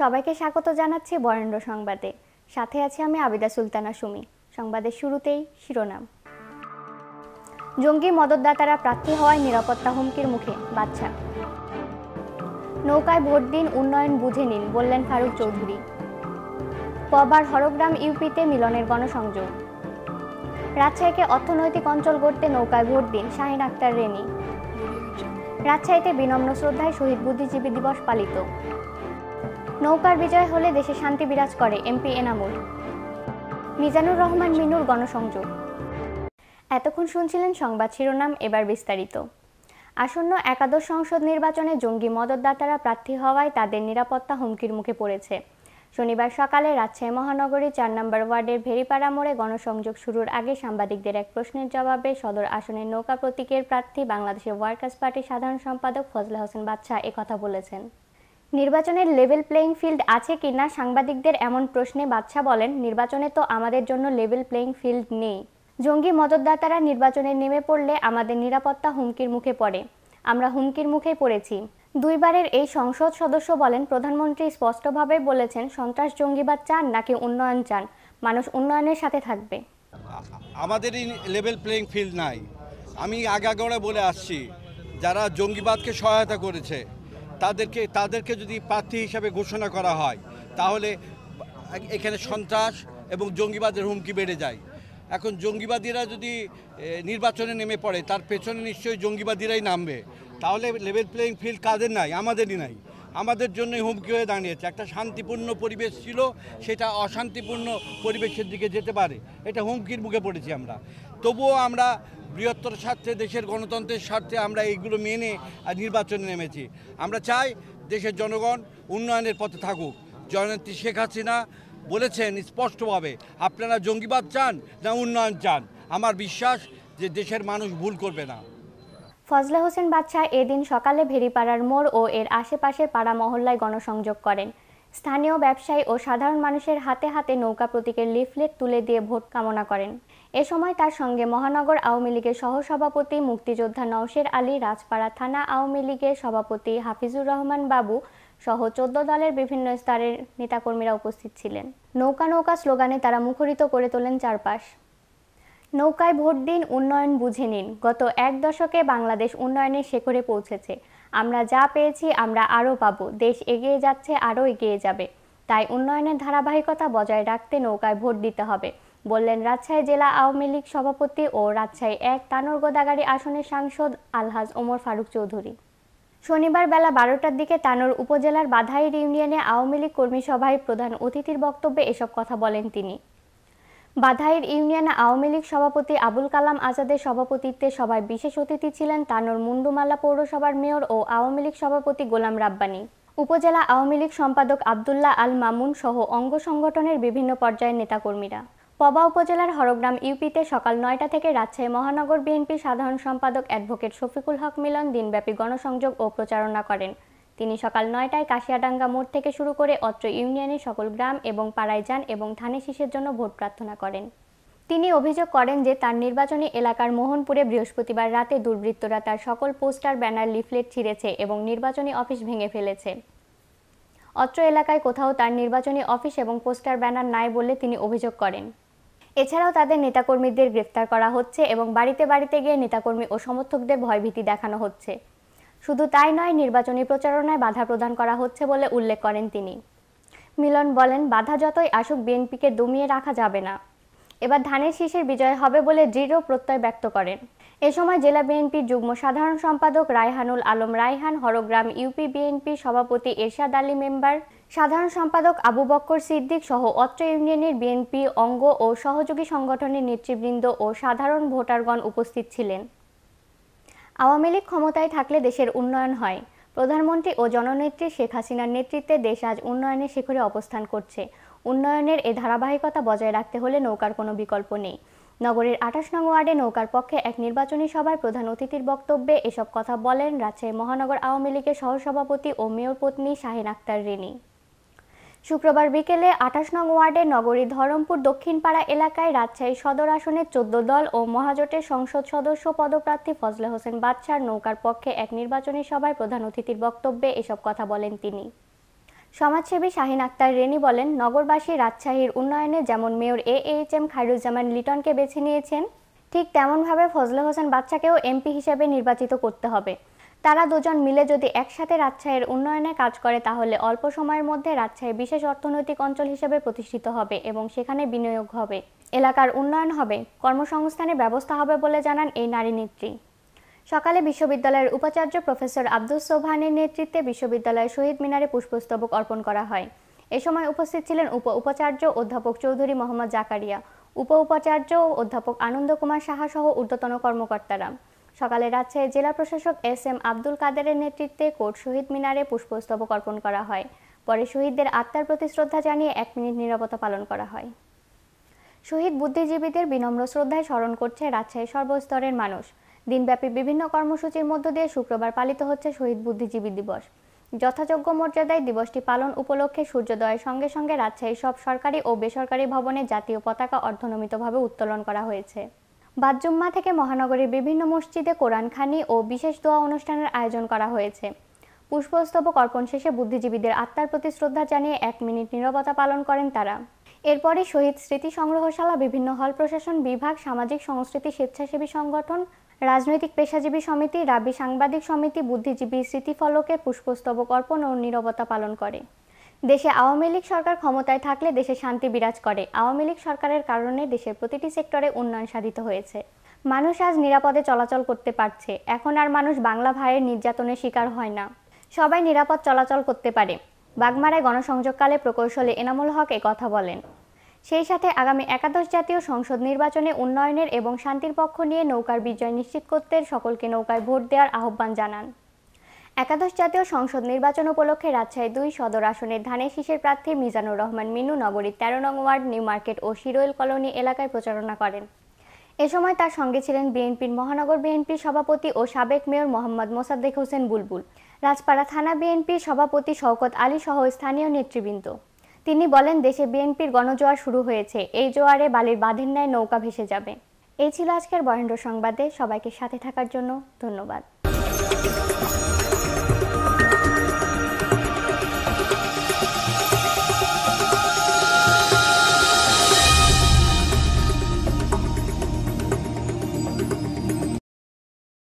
সবাইকে স্বাগত জানাচ্ছি বরেন্দ্র সংবাদে সাথে আছি আমি আবিদা সুলতানা সুমি সংবাদের শুরুতেই শিরোনাম জঙ্গি মদতদাতারা প্রার্থী হওয়ায় নিরাপত্তা হুমকির মুখে বাচ্চা নৌকায় ভোট দিন উন্নয়ন বুঝে নিন বললেন ফারুক চৌধুরী কবার হরগ্রাম ইউপিতে মিলনের গণসংযোগ রাজশাহীকে অর্থনৈতিক অঞ্চল গড়তে নৌকায় ভোট দিন শাহিন আক্তার রেনি রাজশাহীতে বিনম্র শ্রদ্ধায় শহীদ বুদ্ধিজীবী দিবস পালিত নৌকার বিজয় হলে দেশে শান্তি বিরাজ করে এমপি এনামুল মিজানুর রহমান মিনুর গণসংযোগ এতক্ষণ শুনছিলেন সংবাদ শিরোনাম এবার বিস্তারিত আসন্ন একাদশ সংসদ নির্বাচনে জঙ্গি মদতদাতারা প্রার্থী হওয়ায় তাদের নিরাপত্তা হুমকির মুখে পড়েছে শনিবার সকালে রাজশাহী মহানগরী চার নম্বর ওয়ার্ডের ভেরিপাড়া মোড়ে গণসংযোগ শুরুর আগে সাংবাদিকদের এক প্রশ্নের জবাবে সদর আসনের নৌকা প্রতীকের প্রার্থী বাংলাদেশের ওয়ার্কার্স পার্টির সাধারণ সম্পাদক ফজলে হোসেন বাদশাহ কথা বলেছেন নির্বাচনের লেভেল প্লেয়িং ফিল্ড আছে কি না সাংবাদিকদের এমন প্রশ্নে বাদশা বলেন নির্বাচনে তো আমাদের জন্য লেভেল প্লেয়িং ফিল্ড নেই জঙ্গি মদতদাতারা নির্বাচনে নেমে পড়লে আমাদের নিরাপত্তা হুমকির মুখে পড়ে আমরা হুমকির মুখে পড়েছি দুইবারের এই সংসদ সদস্য বলেন প্রধানমন্ত্রী স্পষ্টভাবে বলেছেন সন্ত্রাস জঙ্গিবাদ চান নাকি উন্নয়ন চান মানুষ উন্নয়নের সাথে থাকবে আমাদের লেভেল প্লেয়িং ফিল্ড নাই আমি আগাগোড়া বলে আসছি যারা জঙ্গিবাদকে সহায়তা করেছে তাদেরকে তাদেরকে যদি প্রার্থী হিসাবে ঘোষণা করা হয় তাহলে এখানে সন্ত্রাস এবং জঙ্গিবাদের হুমকি বেড়ে যায় এখন জঙ্গিবাদীরা যদি নির্বাচনে নেমে পড়ে তার পেছনে নিশ্চয়ই জঙ্গিবাদীরাই নামবে তাহলে লেভেল প্লেয়িং ফিল্ড কাদের নাই আমাদেরই নাই আমাদের জন্য হুমকি হয়ে দাঁড়িয়েছে একটা শান্তিপূর্ণ পরিবেশ ছিল সেটা অশান্তিপূর্ণ পরিবেশের দিকে যেতে পারে এটা হুমকির মুখে পড়েছি আমরা তবুও আমরা বৃহত্তর স্বার্থে দেশের গণতন্ত্রের স্বার্থে আমরা এইগুলো মেনে নির্বাচনে নেমেছি আমরা চাই দেশের জনগণ উন্নয়নের পথে থাকুক জননেত্রী শেখ হাসিনা বলেছেন স্পষ্টভাবে আপনারা জঙ্গিবাদ চান না উন্নয়ন চান আমার বিশ্বাস যে দেশের মানুষ ভুল করবে না ফজলা হোসেন বাদশাহ এদিন সকালে ভেরিপাড়ার মোড় ও এর আশেপাশের পাড়া মহল্লায় গণসংযোগ করেন স্থানীয় ব্যবসায়ী ও সাধারণ মানুষের হাতে হাতে নৌকা প্রতীকের লিফলেট তুলে দিয়ে ভোট কামনা করেন এ সময় তার সঙ্গে মহানগর আওয়ামী লীগের সহসভাপতি মুক্তিযোদ্ধা নওশের আলী রাজপাড়া থানা আওয়ামী লীগের সভাপতি হাফিজুর রহমান বাবু সহ চোদ্দ দলের বিভিন্ন স্তরের নেতাকর্মীরা উপস্থিত ছিলেন নৌকা নৌকা স্লোগানে তারা মুখরিত করে তোলেন চারপাশ নৌকায় ভোট দিন উন্নয়ন বুঝে নিন গত এক দশকে বাংলাদেশ উন্নয়নের শেখরে পৌঁছেছে আমরা যা পেয়েছি আমরা আরও পাব দেশ এগিয়ে যাচ্ছে আরও এগিয়ে যাবে তাই উন্নয়নের ধারাবাহিকতা বজায় রাখতে নৌকায় ভোট দিতে হবে বললেন রাজশাহী জেলা আওয়ামী লীগ সভাপতি ও রাজশাহী এক তানোরগোদাগাড়ি আসনের সাংসদ আলহাজ ওমর ফারুক চৌধুরী শনিবার বেলা বারোটার দিকে তানোর উপজেলার বাধাইর ইউনিয়নে আওয়ামী লীগ কর্মী সভায় প্রধান অতিথির বক্তব্যে এসব কথা বলেন তিনি বাধাইর ইউনিয়ন আওয়ামী লীগ সভাপতি আবুল কালাম আজাদের সভাপতিত্বে সভায় বিশেষ অতিথি ছিলেন তানোর মুন্ডুমালা পৌরসভার মেয়র ও আওয়ামী লীগ সভাপতি গোলাম রাব্বানী উপজেলা আওয়ামী লীগ সম্পাদক আবদুল্লাহ আল মামুন সহ অঙ্গ সংগঠনের বিভিন্ন পর্যায়ের নেতাকর্মীরা পবা উপজেলার হরগ্রাম ইউপিতে সকাল নয়টা থেকে রাজশাহী মহানগর বিএনপি সাধারণ সম্পাদক অ্যাডভোকেট শফিকুল হক মিলন দিনব্যাপী গণসংযোগ ও প্রচারণা করেন তিনি সকাল নয়টায় কাশিয়াডাঙ্গা মোড় থেকে শুরু করে অত্র ইউনিয়নের সকল গ্রাম এবং পাড়ায় যান এবং ধানে শীষের জন্য ভোট প্রার্থনা করেন তিনি অভিযোগ করেন যে তার নির্বাচনী এলাকার মোহনপুরে বৃহস্পতিবার রাতে দুর্বৃত্তরা তার সকল পোস্টার ব্যানার লিফলেট ছিঁড়েছে এবং নির্বাচনী অফিস ভেঙে ফেলেছে অত্র এলাকায় কোথাও তার নির্বাচনী অফিস এবং পোস্টার ব্যানার নাই বলে তিনি অভিযোগ করেন এছাড়াও তাদের নেতাকর্মীদের গ্রেফতার করা হচ্ছে এবং বাড়িতে বাড়িতে গিয়ে নেতাকর্মী ও সমর্থকদের ভয়ভীতি দেখানো হচ্ছে শুধু তাই নয় নির্বাচনী প্রচারণায় বাধা প্রদান করা হচ্ছে বলে উল্লেখ করেন তিনি মিলন বলেন বাধা যতই আসুক বিএনপিকে দমিয়ে রাখা যাবে না এবার ধানের শীষের বিজয় হবে বলে দৃঢ় প্রত্যয় ব্যক্ত করেন এ সময় জেলা বিএনপির যুগ্ম সাধারণ সম্পাদক রায়হানুল আলম রায়হান হরগ্রাম ইউপি বিএনপির সভাপতি এরশাদ আলী মেম্বার সাধারণ সম্পাদক আবু বক্কর সিদ্দিক সহ অত্র ইউনিয়নের বিএনপি অঙ্গ ও সহযোগী সংগঠনের নেতৃবৃন্দ ও সাধারণ ভোটারগণ উপস্থিত ছিলেন আওয়ামী লীগ ক্ষমতায় থাকলে দেশের উন্নয়ন হয় প্রধানমন্ত্রী ও জননেত্রী শেখ হাসিনার নেতৃত্বে দেশ আজ উন্নয়নের শিখরে অবস্থান করছে উন্নয়নের এ ধারাবাহিকতা বজায় রাখতে হলে নৌকার কোনো বিকল্প নেই নগরের আঠাশ নং ওয়ার্ডে নৌকার পক্ষে এক নির্বাচনী সভায় প্রধান অতিথির বক্তব্যে এসব কথা বলেন রাজশাহী মহানগর আওয়ামী লীগের সহসভাপতি ও মেয়র পত্নী শাহিন আক্তার রেনী শুক্রবার বিকেলে আঠাশ নং ওয়ার্ডের নগরী ধরমপুর দক্ষিণপাড়া এলাকায় রাজশাহী সদর আসনের চোদ্দ দল ও মহাজোটের সংসদ সদস্য পদপ্রার্থী ফজলে হোসেন বাদশার নৌকার পক্ষে এক নির্বাচনী সভায় প্রধান অতিথির বক্তব্যে এসব কথা বলেন তিনি সমাজসেবী শাহিন আক্তার রেনি বলেন নগরবাসী রাজশাহীর উন্নয়নে যেমন mayor A H M Khairuzzaman লিটনকে বেছে নিয়েছেন ঠিক তেমনভাবে ফজলে হোসেন বাচ্চাকেও এমপি হিসেবে নির্বাচিত করতে হবে তারা দুজন মিলে যদি একসাথে রাজশাহীর উন্নয়নে কাজ করে তাহলে অল্প সময়ের মধ্যে রাজশাহী বিশেষ অর্থনৈতিক অঞ্চল হিসেবে প্রতিষ্ঠিত হবে এবং সেখানে বিনিয়োগ হবে এলাকার উন্নয়ন হবে কর্মসংস্থানের ব্যবস্থা হবে বলে জানান এই নারী নেত্রী সকালে বিশ্ববিদ্যালয়ের উপাচার্য প্রফেসর আব্দুস সোভানের নেতৃত্বে বিশ্ববিদ্যালয়ের শহীদ মিনারে পুষ্পস্তবক অর্পণ করা হয় এ সময় উপস্থিত ছিলেন উপ উপাচার্য অধ্যাপক চৌধুরী মোহাম্মদ জাকারিয়া উপ উপাচার্য অধ্যাপক আনন্দ কুমার সাহা সহ ঊর্ধ্বতন কর্মকর্তারা সকালে রাজশাহী জেলা প্রশাসক এস এম আব্দুল কাদেরের নেতৃত্বে কোর্ট শহীদ মিনারে পুষ্পস্তবক অর্পণ করা হয় পরে শহীদদের আত্মার প্রতি শ্রদ্ধা জানিয়ে এক মিনিট নিরাপত্তা পালন করা হয় শহীদ বুদ্ধিজীবীদের বিনম্র শ্রদ্ধায় স্মরণ করছে রাজশাহী সর্বস্তরের মানুষ দিনব্যাপী বিভিন্ন কর্মসূচির মধ্য দিয়ে শুক্রবার পালিত হচ্ছে শহীদ বুদ্ধিজীবী দিবস যথাযোগ্য মর্যাদায় দিবসটি পালন উপলক্ষে সূর্যোদয়ের সঙ্গে সঙ্গে রাজশাহীর সব সরকারি ও বেসরকারি ভবনে জাতীয় পতাকা অর্ধনমিতভাবে উত্তোলন করা হয়েছে বাদজুম্মা থেকে মহানগরীর বিভিন্ন মসজিদে কোরআনখানি ও বিশেষ দোয়া অনুষ্ঠানের আয়োজন করা হয়েছে পুষ্পস্তবক অর্পণ শেষে বুদ্ধিজীবীদের আত্মার প্রতি শ্রদ্ধা জানিয়ে এক মিনিট নিরবতা পালন করেন তারা এরপরে শহীদ স্মৃতি সংগ্রহশালা বিভিন্ন হল প্রশাসন বিভাগ সামাজিক সংস্কৃতি স্বেচ্ছাসেবী সংগঠন রাজনৈতিক পেশাজীবী সমিতি রাবি সাংবাদিক সমিতি বুদ্ধিজীবী স্মৃতিফলকে পুষ্পস্তবক অর্পণ ও নিরবতা পালন করে দেশে আওয়ামী লীগ সরকার ক্ষমতায় থাকলে দেশে শান্তি বিরাজ করে আওয়ামী লীগ সরকারের কারণে দেশের প্রতিটি সেক্টরে উন্নয়ন সাধিত হয়েছে মানুষ আজ নিরাপদে চলাচল করতে পারছে এখন আর মানুষ বাংলা ভাইয়ের নির্যাতনের শিকার হয় না সবাই নিরাপদ চলাচল করতে পারে বাগমারায় গণসংযোগকালে প্রকৌশলে এনামুল হক কথা বলেন সেই সাথে আগামী একাদশ জাতীয় সংসদ নির্বাচনে উন্নয়নের এবং শান্তির পক্ষ নিয়ে নৌকার বিজয় নিশ্চিত করতে সকলকে নৌকায় ভোট দেওয়ার আহ্বান জানান একাদশ জাতীয় সংসদ নির্বাচন উপলক্ষে রাজশাহী দুই সদর আসনের ধানের শীষের প্রার্থী মিজানুর রহমান মিনু নগরীর তেরো নং ওয়ার্ড নিউ মার্কেট ও শিরোয়েল কলোনি এলাকায় প্রচারণা করেন এ সময় তার সঙ্গে ছিলেন বিএনপির মহানগর বিএনপির সভাপতি ও সাবেক মেয়র মোহাম্মদ মোসাদ্দেক হোসেন বুলবুল রাজপাড়া থানা বিএনপির সভাপতি শওকত আলী সহ স্থানীয় নেতৃবৃন্দ তিনি বলেন দেশে বিএনপির গণজোয়ার শুরু হয়েছে এই জোয়ারে বালির বাঁধের ন্যায় নৌকা ভেসে যাবে এই ছিল আজকের বরেন্দ্র সংবাদে সবাইকে সাথে থাকার জন্য ধন্যবাদ